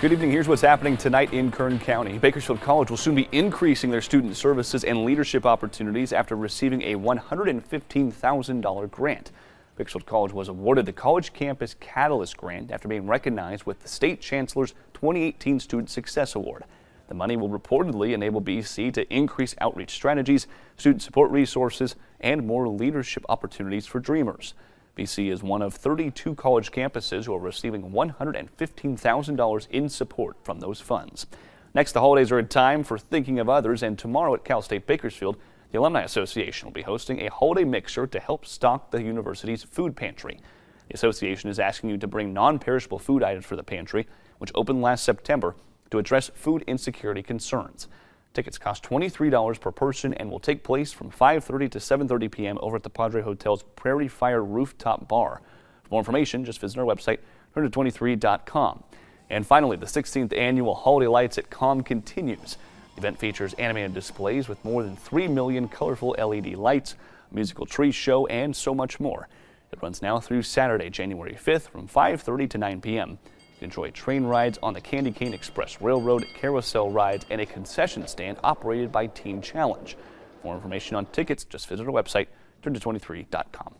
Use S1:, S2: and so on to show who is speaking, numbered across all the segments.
S1: Good evening. Here's what's happening tonight in Kern County. Bakersfield College will soon be increasing their student services and leadership opportunities after receiving a $115,000 grant. Bakersfield College was awarded the College Campus Catalyst Grant after being recognized with the State Chancellor's 2018 Student Success Award. The money will reportedly enable BC to increase outreach strategies, student support resources, and more leadership opportunities for Dreamers. BC is one of 32 college campuses who are receiving $115,000 in support from those funds. Next, the holidays are a time for thinking of others, and tomorrow at Cal State Bakersfield, the Alumni Association will be hosting a holiday mixer to help stock the university's food pantry. The association is asking you to bring non perishable food items for the pantry, which opened last September to address food insecurity concerns. Tickets cost $23 per person and will take place from 5.30 to 7.30 p.m. over at the Padre Hotel's Prairie Fire Rooftop Bar. For more information, just visit our website, 123.com. And finally, the 16th annual Holiday Lights at Com continues. The event features animated displays with more than 3 million colorful LED lights, a musical tree show, and so much more. It runs now through Saturday, January 5th from 5.30 to 9 p.m. Enjoy train rides on the Candy Cane Express Railroad, carousel rides, and a concession stand operated by Team Challenge. For information on tickets, just visit our website, turn23.com.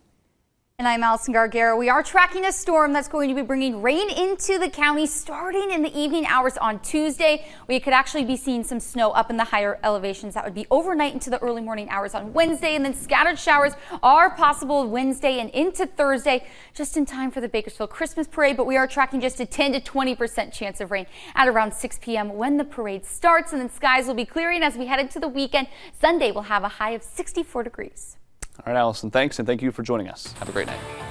S2: And I'm Allison Gargara. We are tracking a storm that's going to be bringing rain into the county starting in the evening hours on Tuesday. We could actually be seeing some snow up in the higher elevations. That would be overnight into the early morning hours on Wednesday. And then scattered showers are possible Wednesday and into Thursday, just in time for the Bakersfield Christmas parade. But we are tracking just a 10 to 20% chance of rain at around 6 p.m. when the parade starts. And then skies will be clearing as we head into the weekend. Sunday will have a high of 64 degrees.
S1: All right, Allison, thanks, and thank you for joining us. Have a great night.